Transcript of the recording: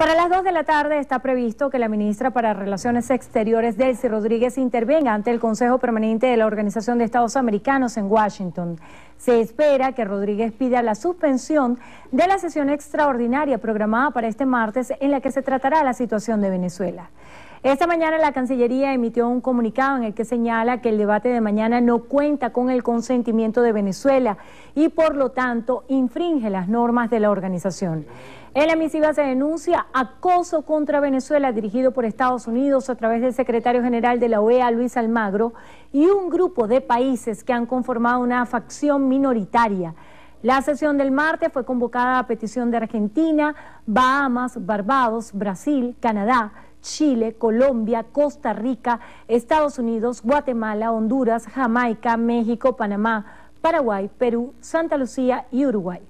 Para las 2 de la tarde está previsto que la ministra para Relaciones Exteriores, Delcy Rodríguez, intervenga ante el Consejo Permanente de la Organización de Estados Americanos en Washington. Se espera que Rodríguez pida la suspensión de la sesión extraordinaria programada para este martes en la que se tratará la situación de Venezuela. Esta mañana la Cancillería emitió un comunicado en el que señala que el debate de mañana no cuenta con el consentimiento de Venezuela y por lo tanto infringe las normas de la organización. En la misiva se denuncia acoso contra Venezuela dirigido por Estados Unidos a través del secretario general de la OEA, Luis Almagro, y un grupo de países que han conformado una facción minoritaria. La sesión del martes fue convocada a petición de Argentina, Bahamas, Barbados, Brasil, Canadá, Chile, Colombia, Costa Rica, Estados Unidos, Guatemala, Honduras, Jamaica, México, Panamá, Paraguay, Perú, Santa Lucía y Uruguay.